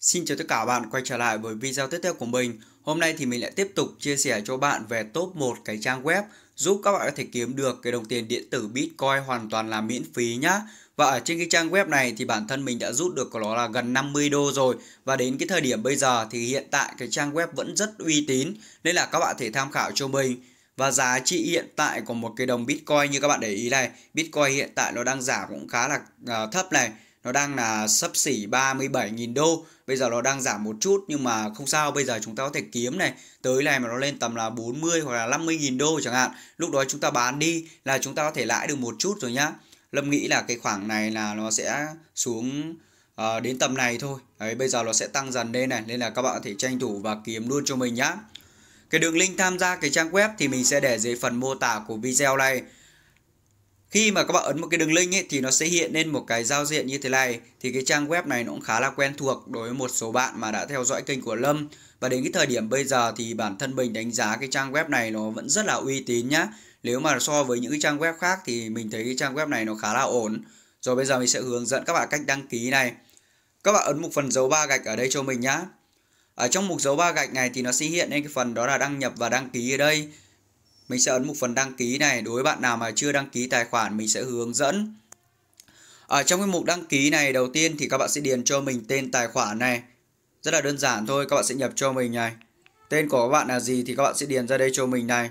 Xin chào tất cả bạn quay trở lại với video tiếp theo của mình. Hôm nay thì mình lại tiếp tục chia sẻ cho bạn về top 1 cái trang web giúp các bạn có thể kiếm được cái đồng tiền điện tử Bitcoin hoàn toàn là miễn phí nhá. Và ở trên cái trang web này thì bản thân mình đã rút được của nó là gần 50 đô rồi Và đến cái thời điểm bây giờ thì hiện tại cái trang web vẫn rất uy tín Nên là các bạn có thể tham khảo cho mình và giá trị hiện tại của một cái đồng Bitcoin như các bạn để ý này Bitcoin hiện tại nó đang giảm cũng khá là à, thấp này nó đang là sấp xỉ 37.000 đô bây giờ nó đang giảm một chút nhưng mà không sao bây giờ chúng ta có thể kiếm này tới này mà nó lên tầm là 40 hoặc là 50.000 đô chẳng hạn lúc đó chúng ta bán đi là chúng ta có thể lãi được một chút rồi nhá Lâm nghĩ là cái khoảng này là nó sẽ xuống uh, đến tầm này thôi Đấy, bây giờ nó sẽ tăng dần lên này nên là các bạn có thể tranh thủ và kiếm luôn cho mình nhá cái đường link tham gia cái trang web thì mình sẽ để dưới phần mô tả của video này khi mà các bạn ấn một cái đường link ấy, thì nó sẽ hiện lên một cái giao diện như thế này. Thì cái trang web này nó cũng khá là quen thuộc đối với một số bạn mà đã theo dõi kênh của Lâm. Và đến cái thời điểm bây giờ thì bản thân mình đánh giá cái trang web này nó vẫn rất là uy tín nhá. Nếu mà so với những cái trang web khác thì mình thấy cái trang web này nó khá là ổn. Rồi bây giờ mình sẽ hướng dẫn các bạn cách đăng ký này. Các bạn ấn một phần dấu ba gạch ở đây cho mình nhá. Ở trong mục dấu ba gạch này thì nó sẽ hiện lên cái phần đó là đăng nhập và đăng ký ở đây mình sẽ ấn một phần đăng ký này đối với bạn nào mà chưa đăng ký tài khoản mình sẽ hướng dẫn ở trong cái mục đăng ký này đầu tiên thì các bạn sẽ điền cho mình tên tài khoản này rất là đơn giản thôi các bạn sẽ nhập cho mình này tên của các bạn là gì thì các bạn sẽ điền ra đây cho mình này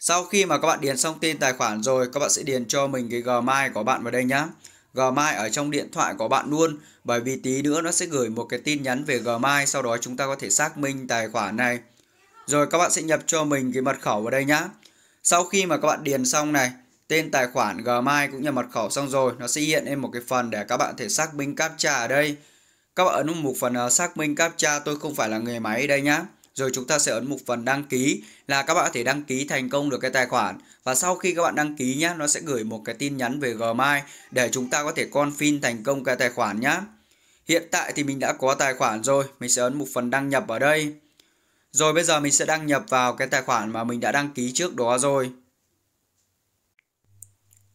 sau khi mà các bạn điền xong tên tài khoản rồi các bạn sẽ điền cho mình cái gmail của bạn vào đây nhá Gmail ở trong điện thoại của bạn luôn bởi vì tí nữa nó sẽ gửi một cái tin nhắn về Gmail sau đó chúng ta có thể xác minh tài khoản này. Rồi các bạn sẽ nhập cho mình cái mật khẩu vào đây nhá. Sau khi mà các bạn điền xong này, tên tài khoản Gmail cũng như mật khẩu xong rồi, nó sẽ hiện lên một cái phần để các bạn thể xác minh captcha ở đây. Các bạn ấn mục phần ờ, xác minh captcha tôi không phải là người máy ở đây nhá. Rồi chúng ta sẽ ấn mục phần đăng ký là các bạn có thể đăng ký thành công được cái tài khoản. Và sau khi các bạn đăng ký nhá, nó sẽ gửi một cái tin nhắn về Gmail để chúng ta có thể confirm thành công cái tài khoản nhá. Hiện tại thì mình đã có tài khoản rồi, mình sẽ ấn mục phần đăng nhập ở đây. Rồi bây giờ mình sẽ đăng nhập vào cái tài khoản mà mình đã đăng ký trước đó rồi.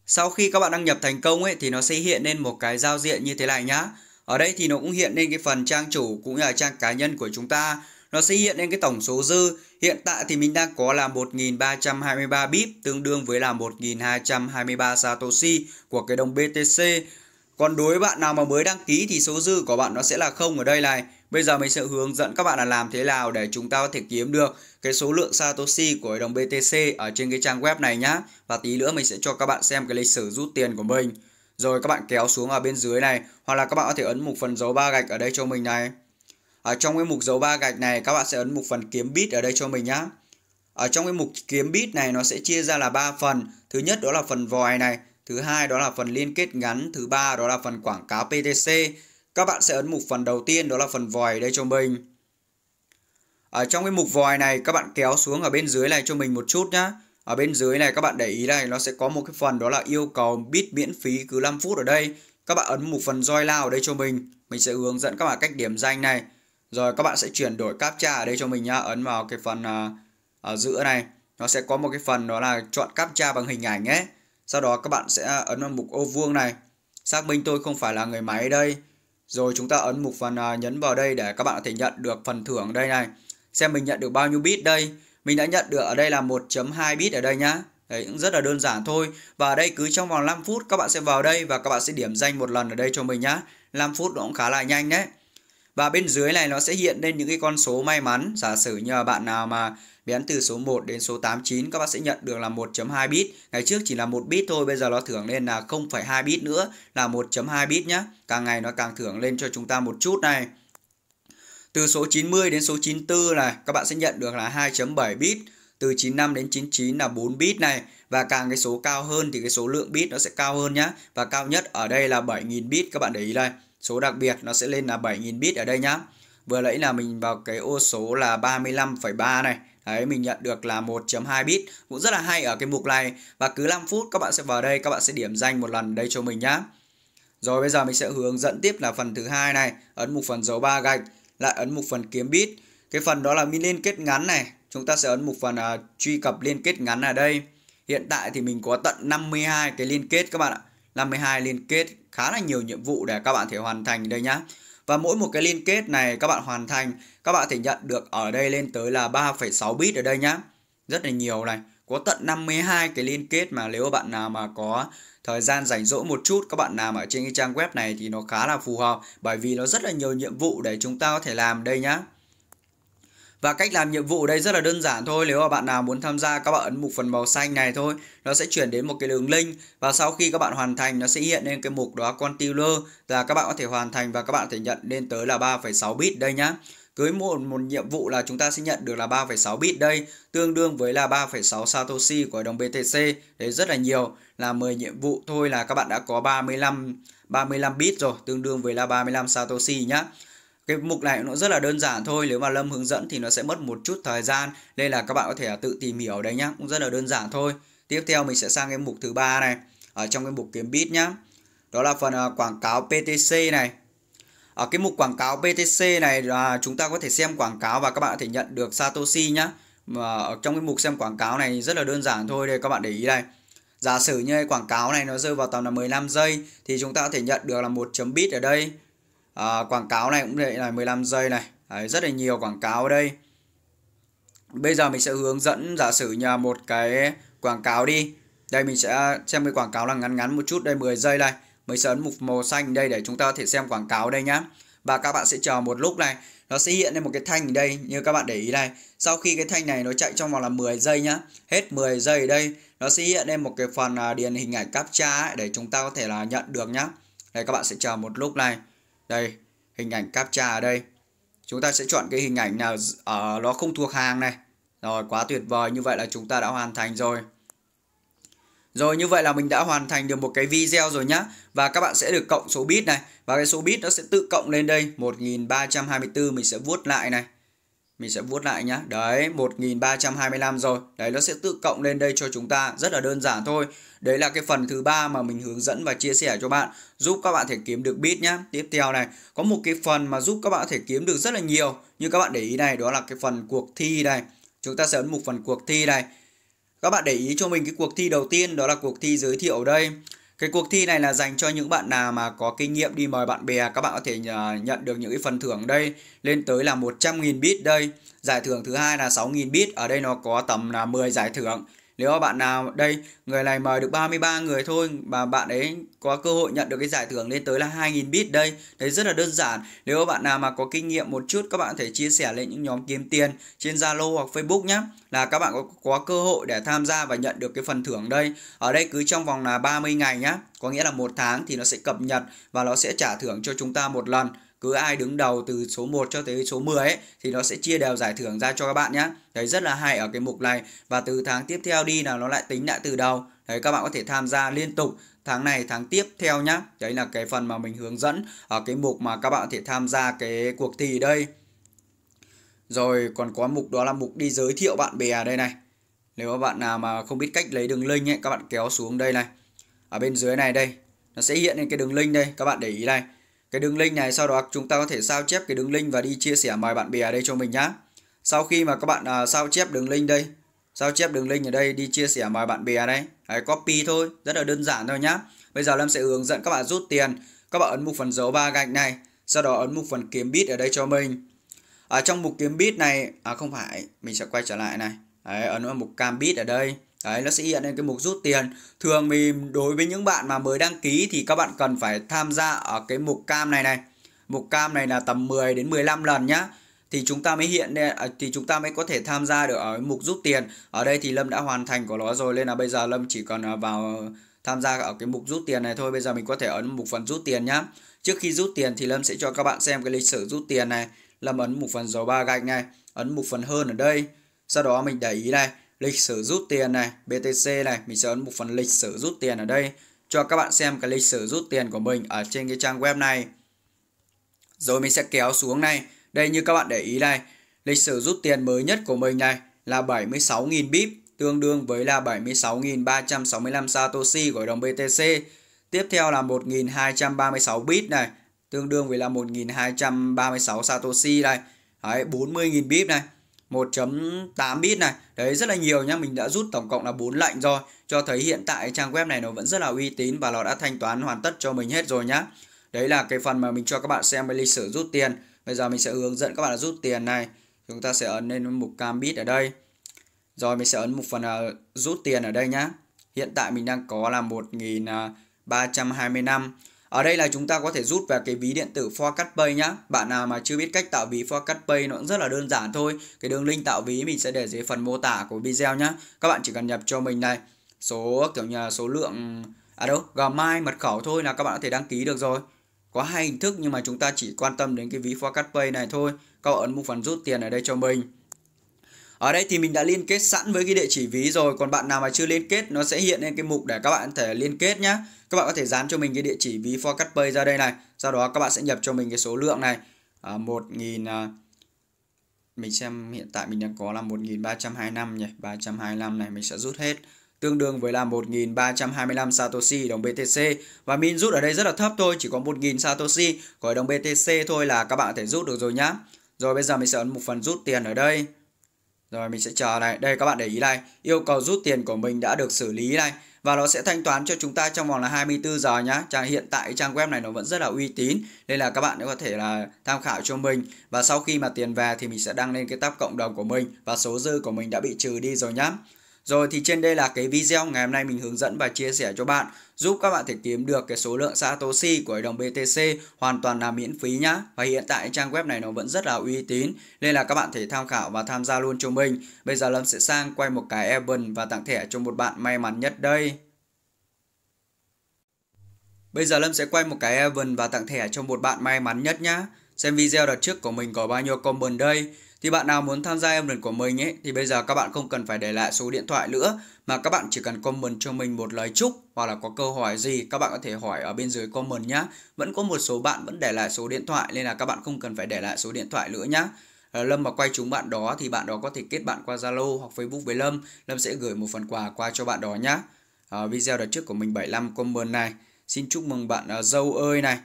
Sau khi các bạn đăng nhập thành công ấy thì nó sẽ hiện lên một cái giao diện như thế này nhá. Ở đây thì nó cũng hiện lên cái phần trang chủ cũng như là trang cá nhân của chúng ta. Nó sẽ hiện lên cái tổng số dư. Hiện tại thì mình đang có là 1.323 bip tương đương với là 1.223 Satoshi của cái đồng BTC. Còn đối với bạn nào mà mới đăng ký thì số dư của bạn nó sẽ là không ở đây này. Bây giờ mình sẽ hướng dẫn các bạn là làm thế nào để chúng ta có thể kiếm được cái số lượng Satoshi của đồng BTC ở trên cái trang web này nhá. Và tí nữa mình sẽ cho các bạn xem cái lịch sử rút tiền của mình. Rồi các bạn kéo xuống ở bên dưới này hoặc là các bạn có thể ấn mục phần dấu ba gạch ở đây cho mình này. Ở trong cái mục dấu ba gạch này các bạn sẽ ấn mục phần kiếm bit ở đây cho mình nhá. Ở trong cái mục kiếm bit này nó sẽ chia ra là ba phần. Thứ nhất đó là phần vòi này, thứ hai đó là phần liên kết ngắn, thứ ba đó là phần quảng cáo PTC. Các bạn sẽ ấn mục phần đầu tiên đó là phần vòi đây cho mình. Ở trong cái mục vòi này các bạn kéo xuống ở bên dưới này cho mình một chút nhá. Ở bên dưới này các bạn để ý này nó sẽ có một cái phần đó là yêu cầu bit miễn phí cứ 5 phút ở đây. Các bạn ấn mục phần roi lao ở đây cho mình. Mình sẽ hướng dẫn các bạn cách điểm danh này. Rồi các bạn sẽ chuyển đổi captcha ở đây cho mình nhá. Ấn vào cái phần à, ở giữa này. Nó sẽ có một cái phần đó là chọn captcha bằng hình ảnh ấy sau đó các bạn sẽ ấn vào mục ô vuông này. Xác minh tôi không phải là người máy đây. Rồi chúng ta ấn mục phần à, nhấn vào đây để các bạn có thể nhận được phần thưởng đây này. Xem mình nhận được bao nhiêu bit đây. Mình đã nhận được ở đây là 1.2 bit ở đây nhá. Đấy cũng rất là đơn giản thôi. Và ở đây cứ trong vòng 5 phút các bạn sẽ vào đây và các bạn sẽ điểm danh một lần ở đây cho mình nhá. 5 phút nó cũng khá là nhanh đấy. Và bên dưới này nó sẽ hiện lên những cái con số may mắn. Giả sử như là bạn nào mà bén từ số 1 đến số 89 các bạn sẽ nhận được là 1.2 bit. Ngày trước chỉ là 1 bit thôi, bây giờ nó thưởng lên là 0,2 bit nữa là 1.2 bit nhá. Càng ngày nó càng thưởng lên cho chúng ta một chút này. Từ số 90 đến số 94 này, các bạn sẽ nhận được là 2.7 bit. Từ 95 đến 99 là 4 bit này và càng cái số cao hơn thì cái số lượng bit nó sẽ cao hơn nhá. Và cao nhất ở đây là 7000 bit các bạn để ý đây số đặc biệt nó sẽ lên là 7000 bit ở đây nhá vừa nãy là mình vào cái ô số là 35,3 này Đấy, mình nhận được là 1.2 bit cũng rất là hay ở cái mục này và cứ 5 phút các bạn sẽ vào đây các bạn sẽ điểm danh một lần đây cho mình nhá rồi bây giờ mình sẽ hướng dẫn tiếp là phần thứ hai này ấn mục phần dấu ba gạch lại ấn mục phần kiếm bit cái phần đó là min liên kết ngắn này chúng ta sẽ ấn mục phần uh, truy cập liên kết ngắn ở đây hiện tại thì mình có tận 52 cái liên kết các bạn ạ 52 liên kết khá là nhiều nhiệm vụ để các bạn thể hoàn thành đây nhá. Và mỗi một cái liên kết này các bạn hoàn thành, các bạn thể nhận được ở đây lên tới là 3,6 bit ở đây nhá. Rất là nhiều này, có tận 52 cái liên kết mà nếu bạn nào mà có thời gian rảnh rỗi một chút các bạn nào ở trên cái trang web này thì nó khá là phù hợp bởi vì nó rất là nhiều nhiệm vụ để chúng ta có thể làm đây nhá. Và cách làm nhiệm vụ đây rất là đơn giản thôi Nếu mà bạn nào muốn tham gia các bạn ấn mục phần màu xanh này thôi Nó sẽ chuyển đến một cái đường link Và sau khi các bạn hoàn thành nó sẽ hiện lên cái mục đó Continuer Là các bạn có thể hoàn thành và các bạn có thể nhận lên tới là 3,6 bit đây nhá cứ một, một nhiệm vụ là chúng ta sẽ nhận được là 3,6 bit đây, tương đương với là 3,6 Satoshi của đồng BTC. Đấy rất là nhiều, là 10 nhiệm vụ thôi là các bạn đã có 35 35 bit rồi, tương đương với là 35 Satoshi nhá cái mục này nó rất là đơn giản thôi nếu mà lâm hướng dẫn thì nó sẽ mất một chút thời gian nên là các bạn có thể tự tìm hiểu đấy nhá cũng rất là đơn giản thôi tiếp theo mình sẽ sang cái mục thứ ba này ở trong cái mục kiếm bit nhá đó là phần à, quảng cáo PTC này ở cái mục quảng cáo ptc này là chúng ta có thể xem quảng cáo và các bạn có thể nhận được Satoshi nhá. Mà ở trong cái mục xem quảng cáo này rất là đơn giản thôi đây các bạn để ý này. Giả sử như quảng cáo này nó rơi vào tầm là 15 giây thì chúng ta có thể nhận được là một chấm bit ở đây à, quảng cáo này cũng vậy là 15 giây này Đấy, rất là nhiều quảng cáo ở đây bây giờ mình sẽ hướng dẫn giả sử nhà một cái quảng cáo đi đây mình sẽ xem cái quảng cáo là ngắn ngắn một chút đây 10 giây này mình sẽ ấn mục màu xanh đây để chúng ta có thể xem quảng cáo đây nhá và các bạn sẽ chờ một lúc này nó sẽ hiện lên một cái thanh đây như các bạn để ý này sau khi cái thanh này nó chạy trong vòng là 10 giây nhá hết 10 giây đây nó sẽ hiện lên một cái phần à, điền hình ảnh captcha để chúng ta có thể là nhận được nhá đây các bạn sẽ chờ một lúc này đây hình ảnh captcha ở đây chúng ta sẽ chọn cái hình ảnh nào ở uh, ờ, nó không thuộc hàng này rồi quá tuyệt vời như vậy là chúng ta đã hoàn thành rồi rồi như vậy là mình đã hoàn thành được một cái video rồi nhá Và các bạn sẽ được cộng số bit này Và cái số bit nó sẽ tự cộng lên đây 1324 mình sẽ vuốt lại này mình sẽ vuốt lại nhá. Đấy, 1325 rồi. Đấy nó sẽ tự cộng lên đây cho chúng ta, rất là đơn giản thôi. Đấy là cái phần thứ ba mà mình hướng dẫn và chia sẻ cho bạn, giúp các bạn thể kiếm được bit nhá. Tiếp theo này, có một cái phần mà giúp các bạn thể kiếm được rất là nhiều. Như các bạn để ý này, đó là cái phần cuộc thi này. Chúng ta sẽ ấn mục phần cuộc thi này. Các bạn để ý cho mình cái cuộc thi đầu tiên đó là cuộc thi giới thiệu đây. Cái cuộc thi này là dành cho những bạn nào mà có kinh nghiệm đi mời bạn bè các bạn có thể ờ, nhận được những cái phần thưởng đây lên tới là 100.000 bit đây. Giải thưởng thứ hai là 6.000 bit, ở đây nó có tầm là 10 giải thưởng nếu bạn nào đây người này mời được 33 người thôi mà bạn ấy có cơ hội nhận được cái giải thưởng lên tới là 2.000 bit đây. Đấy rất là đơn giản. Nếu bạn nào mà có kinh nghiệm một chút các bạn có thể chia sẻ lên những nhóm kiếm tiền trên Zalo hoặc Facebook nhé. Là các bạn có, có cơ hội để tham gia và nhận được cái phần thưởng đây. Ở đây cứ trong vòng là 30 ngày nhá. Có nghĩa là một tháng thì nó sẽ cập nhật và nó sẽ trả thưởng cho chúng ta một lần cứ ai đứng đầu từ số 1 cho tới số 10 ấy, thì nó sẽ chia đều giải thưởng ra cho các bạn nhé đấy rất là hay ở cái mục này và từ tháng tiếp theo đi là nó lại tính lại từ đầu đấy các bạn có thể tham gia liên tục tháng này tháng tiếp theo nhá đấy là cái phần mà mình hướng dẫn ở cái mục mà các bạn có thể tham gia cái cuộc thi đây rồi còn có mục đó là mục đi giới thiệu bạn bè đây này nếu các bạn nào mà không biết cách lấy đường link ấy, các bạn kéo xuống đây này ở bên dưới này đây nó sẽ hiện lên cái đường link đây các bạn để ý này cái đường link này sau đó chúng ta có thể sao chép cái đường link và đi chia sẻ mời bạn bè ở đây cho mình nhá. Sau khi mà các bạn à, sao chép đường link đây, sao chép đường link ở đây đi chia sẻ mời bạn bè đây. Đấy, copy thôi, rất là đơn giản thôi nhá. Bây giờ Lâm sẽ hướng dẫn các bạn rút tiền. Các bạn ấn mục phần dấu ba gạch này, sau đó ấn mục phần kiếm bit ở đây cho mình. Ở à, trong mục kiếm bit này, à không phải, mình sẽ quay trở lại này. Đấy, ấn vào mục cam bit ở đây. Đấy, nó sẽ hiện lên cái mục rút tiền. Thường mình đối với những bạn mà mới đăng ký thì các bạn cần phải tham gia ở cái mục cam này này. Mục cam này là tầm 10 đến 15 lần nhá. Thì chúng ta mới hiện à, thì chúng ta mới có thể tham gia được ở mục rút tiền. Ở đây thì Lâm đã hoàn thành của nó rồi nên là bây giờ Lâm chỉ còn à, vào tham gia ở cái mục rút tiền này thôi. Bây giờ mình có thể ấn mục phần rút tiền nhá. Trước khi rút tiền thì Lâm sẽ cho các bạn xem cái lịch sử rút tiền này. Lâm ấn mục phần dấu ba gạch này, ấn mục phần hơn ở đây. Sau đó mình để ý này, lịch sử rút tiền này, BTC này, mình sẽ ấn một phần lịch sử rút tiền ở đây cho các bạn xem cái lịch sử rút tiền của mình ở trên cái trang web này. Rồi mình sẽ kéo xuống này, đây như các bạn để ý này, lịch sử rút tiền mới nhất của mình này là 76.000 bip tương đương với là 76.365 Satoshi của đồng BTC. Tiếp theo là 1.236 bit này, tương đương với là 1.236 Satoshi đây Đấy, 40.000 bip này. 1.8 bit này Đấy rất là nhiều nhá Mình đã rút tổng cộng là 4 lệnh rồi Cho thấy hiện tại trang web này nó vẫn rất là uy tín Và nó đã thanh toán hoàn tất cho mình hết rồi nhá Đấy là cái phần mà mình cho các bạn xem về lịch sử rút tiền Bây giờ mình sẽ hướng dẫn các bạn rút tiền này Chúng ta sẽ ấn lên mục cam bit ở đây Rồi mình sẽ ấn mục phần uh, rút tiền ở đây nhá Hiện tại mình đang có là 1.325 ở đây là chúng ta có thể rút về cái ví điện tử Forecast Pay nhá. Bạn nào mà chưa biết cách tạo ví Forecast Pay nó cũng rất là đơn giản thôi. Cái đường link tạo ví mình sẽ để dưới phần mô tả của video nhá. Các bạn chỉ cần nhập cho mình này số kiểu như số lượng à đâu, gmail mật khẩu thôi là các bạn có thể đăng ký được rồi. Có hai hình thức nhưng mà chúng ta chỉ quan tâm đến cái ví Forecast Pay này thôi. Các bạn ấn mục phần rút tiền ở đây cho mình. Ở đây thì mình đã liên kết sẵn với cái địa chỉ ví rồi Còn bạn nào mà chưa liên kết nó sẽ hiện lên cái mục để các bạn thể liên kết nhá Các bạn có thể dán cho mình cái địa chỉ ví forecast pay ra đây này Sau đó các bạn sẽ nhập cho mình cái số lượng này à, 1.000 à, Mình xem hiện tại mình đang có là 1.325 nhỉ 325 này mình sẽ rút hết tương đương với là 1.325 Satoshi đồng BTC và min rút ở đây rất là thấp thôi chỉ có 1.000 Satoshi còn đồng BTC thôi là các bạn có thể rút được rồi nhá rồi bây giờ mình sẽ ấn một phần rút tiền ở đây rồi mình sẽ chờ này, đây các bạn để ý này, yêu cầu rút tiền của mình đã được xử lý này và nó sẽ thanh toán cho chúng ta trong vòng là 24 giờ nhá. Trang hiện tại trang web này nó vẫn rất là uy tín nên là các bạn có thể là tham khảo cho mình và sau khi mà tiền về thì mình sẽ đăng lên cái tab cộng đồng của mình và số dư của mình đã bị trừ đi rồi nhá. Rồi thì trên đây là cái video ngày hôm nay mình hướng dẫn và chia sẻ cho bạn giúp các bạn thể kiếm được cái số lượng Satoshi của đồng BTC hoàn toàn là miễn phí nhá. Và hiện tại trang web này nó vẫn rất là uy tín nên là các bạn thể tham khảo và tham gia luôn cho mình. Bây giờ Lâm sẽ sang quay một cái event và tặng thẻ cho một bạn may mắn nhất đây. Bây giờ Lâm sẽ quay một cái event và tặng thẻ cho một bạn may mắn nhất nhá. Xem video đợt trước của mình có bao nhiêu comment đây. Thì bạn nào muốn tham gia em lần của mình ấy thì bây giờ các bạn không cần phải để lại số điện thoại nữa mà các bạn chỉ cần comment cho mình một lời chúc hoặc là có câu hỏi gì các bạn có thể hỏi ở bên dưới comment nhá. Vẫn có một số bạn vẫn để lại số điện thoại nên là các bạn không cần phải để lại số điện thoại nữa nhá. Lâm mà quay chúng bạn đó thì bạn đó có thể kết bạn qua Zalo hoặc Facebook với Lâm. Lâm sẽ gửi một phần quà qua cho bạn đó nhá. À, video đợt trước của mình 75 comment này. Xin chúc mừng bạn uh, dâu ơi này.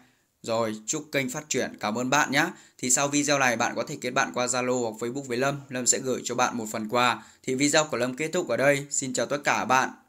Rồi, chúc kênh phát triển. Cảm ơn bạn nhé. Thì sau video này bạn có thể kết bạn qua Zalo hoặc Facebook với Lâm. Lâm sẽ gửi cho bạn một phần quà. Thì video của Lâm kết thúc ở đây. Xin chào tất cả bạn.